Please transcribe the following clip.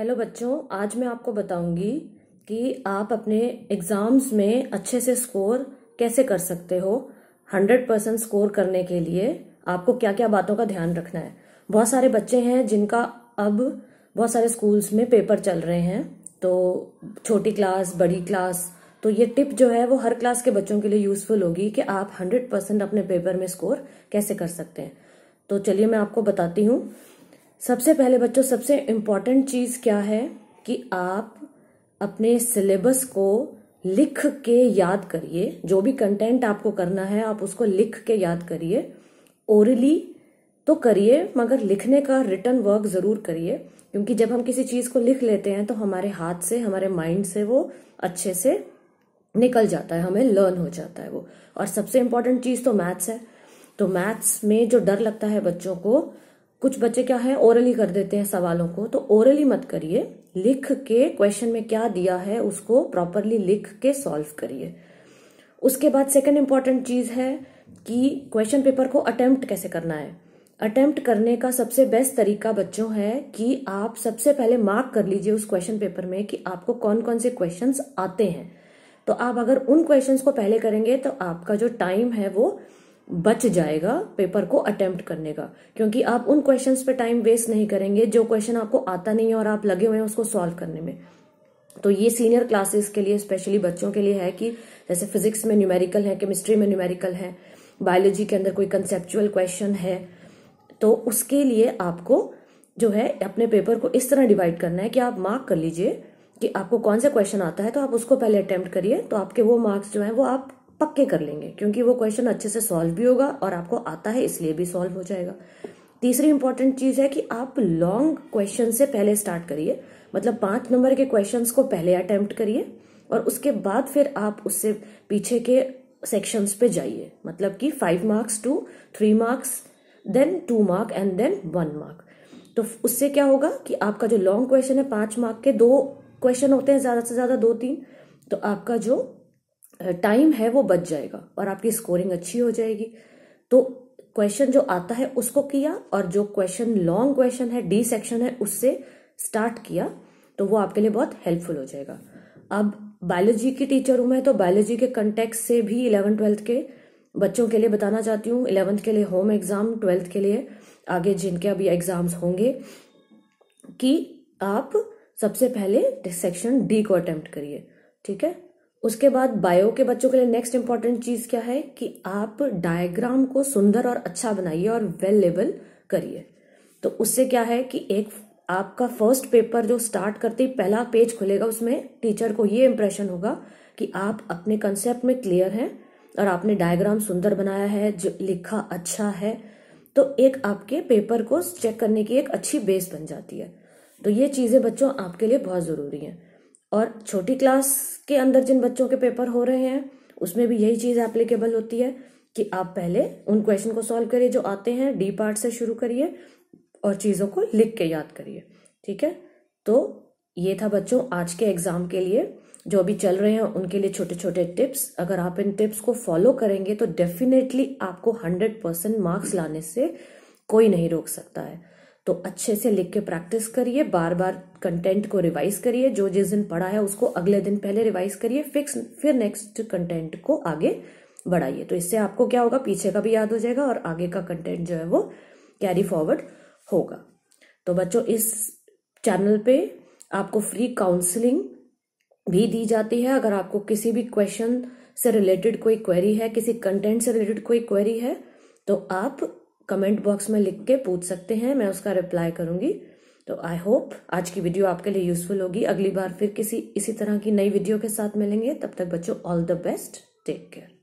hello बच्चों आज मैं आपको बताऊंगी कि आप अपने एग्जाम्स में अच्छे से स्कोर कैसे कर सकते हो हंड्रेड परसेंट स्कोर करने के लिए आपको क्या क्या बातों का ध्यान रखना है बहुत सारे बच्चे हैं जिनका अब बहुत सारे स्कूल्स में पेपर चल रहे हैं तो छोटी क्लास बड़ी क्लास तो ये टिप जो है वो हर क्लास के बच्चों के लिए यूजफुल होगी कि आप हंड्रेड परसेंट अपने पेपर में स्कोर कैसे कर सकते हैं तो चलिए मैं आपको बताती हूँ सबसे पहले बच्चों सबसे इम्पॉर्टेंट चीज़ क्या है कि आप अपने सिलेबस को लिख के याद करिए जो भी कंटेंट आपको करना है आप उसको लिख के याद करिए ओरली तो करिए मगर लिखने का रिटर्न वर्क ज़रूर करिए क्योंकि जब हम किसी चीज़ को लिख लेते हैं तो हमारे हाथ से हमारे माइंड से वो अच्छे से निकल जाता है हमें लर्न हो जाता है वो और सबसे इम्पॉर्टेंट चीज़ तो मैथ्स है तो मैथ्स में जो डर लगता है बच्चों को कुछ बच्चे क्या है ओरली कर देते हैं सवालों को तो ओरली मत करिए लिख के क्वेश्चन में क्या दिया है उसको प्रॉपरली लिख के सॉल्व करिए उसके बाद सेकंड इंपॉर्टेंट चीज है कि क्वेश्चन पेपर को अटेम्प्ट कैसे करना है अटेम्प्ट करने का सबसे बेस्ट तरीका बच्चों है कि आप सबसे पहले मार्क कर लीजिए उस क्वेश्चन पेपर में कि आपको कौन कौन से क्वेश्चन आते हैं तो आप अगर उन क्वेश्चन को पहले करेंगे तो आपका जो टाइम है वो बच जाएगा पेपर को अटेम्प्ट करने का क्योंकि आप उन क्वेश्चन पे टाइम वेस्ट नहीं करेंगे जो क्वेश्चन आपको आता नहीं है और आप लगे हुए हैं उसको सॉल्व करने में तो ये सीनियर क्लासेस के लिए स्पेशली बच्चों के लिए है कि जैसे फिजिक्स में न्यूमेरिकल है केमिस्ट्री में न्यूमेरिकल है बायोलॉजी के अंदर कोई कंसेप्चुअल क्वेश्चन है तो उसके लिए आपको जो है अपने पेपर को इस तरह डिवाइड करना है कि आप मार्क कर लीजिए कि आपको कौन सा क्वेश्चन आता है तो आप उसको पहले अटेम्प्ट करिए तो आपके वो मार्क्स जो है वो आप पक्के कर लेंगे क्योंकि वो क्वेश्चन अच्छे से सॉल्व भी होगा और आपको आता है इसलिए भी सॉल्व हो जाएगा तीसरी इंपॉर्टेंट चीज है कि आप लॉन्ग क्वेश्चन से पहले स्टार्ट करिए मतलब पांच नंबर के क्वेश्चन को पहले अटेम्प्ट करिए और उसके बाद फिर आप उससे पीछे के सेक्शंस पे जाइए मतलब कि five marks two three marks then two mark and then one mark तो उससे क्या होगा कि आपका जो लॉन्ग क्वेश्चन है पांच मार्क के दो क्वेश्चन होते हैं ज्यादा से ज्यादा दो तीन तो आपका जो टाइम है वो बच जाएगा और आपकी स्कोरिंग अच्छी हो जाएगी तो क्वेश्चन जो आता है उसको किया और जो क्वेश्चन लॉन्ग क्वेश्चन है डी सेक्शन है उससे स्टार्ट किया तो वो आपके लिए बहुत हेल्पफुल हो जाएगा अब बायोलॉजी की टीचर हूं मैं तो बायोलॉजी के कंटेक्स से भी इलेवन ट्वेल्थ के बच्चों के लिए बताना चाहती हूँ इलेवंथ के लिए होम एग्जाम ट्वेल्थ के लिए आगे जिनके अभी एग्जाम्स होंगे कि आप सबसे पहले सेक्शन डी को अटेम्प्ट करिए ठीक है उसके बाद बायो के बच्चों के लिए नेक्स्ट इंपॉर्टेंट चीज क्या है कि आप डायग्राम को सुंदर और अच्छा बनाइए और वेल लेबल करिए तो उससे क्या है कि एक आपका फर्स्ट पेपर जो स्टार्ट करते ही पहला पेज खुलेगा उसमें टीचर को ये इम्प्रेशन होगा कि आप अपने कंसेप्ट में क्लियर हैं और आपने डायग्राम सुंदर बनाया है जो लिखा अच्छा है तो एक आपके पेपर को चेक करने की एक अच्छी बेस बन जाती है तो ये चीज़ें बच्चों आपके लिए बहुत ज़रूरी हैं और छोटी क्लास के अंदर जिन बच्चों के पेपर हो रहे हैं उसमें भी यही चीज़ एप्लीकेबल होती है कि आप पहले उन क्वेश्चन को सॉल्व करिए जो आते हैं डी पार्ट से शुरू करिए और चीज़ों को लिख के याद करिए ठीक है तो ये था बच्चों आज के एग्ज़ाम के लिए जो अभी चल रहे हैं उनके लिए छोटे छोटे टिप्स अगर आप इन टिप्स को फॉलो करेंगे तो डेफिनेटली आपको हंड्रेड परसेंट मार्क्स लाने से कोई नहीं रोक सकता है तो अच्छे से लिख के प्रैक्टिस करिए बार बार कंटेंट को रिवाइज करिए जो जिस दिन पढ़ा है उसको अगले दिन पहले रिवाइज करिए फिक्स फिर नेक्स्ट कंटेंट को आगे बढ़ाइए तो इससे आपको क्या होगा पीछे का भी याद हो जाएगा और आगे का कंटेंट जो है वो कैरी फॉरवर्ड होगा तो बच्चों इस चैनल पे आपको फ्री काउंसलिंग भी दी जाती है अगर आपको किसी भी क्वेश्चन से रिलेटेड कोई क्वेरी है किसी कंटेंट से रिलेटेड कोई क्वेरी है तो आप कमेंट बॉक्स में लिख के पूछ सकते हैं मैं उसका रिप्लाई करूंगी तो आई होप आज की वीडियो आपके लिए यूजफुल होगी अगली बार फिर किसी इसी तरह की नई वीडियो के साथ मिलेंगे तब तक बच्चों all the best take care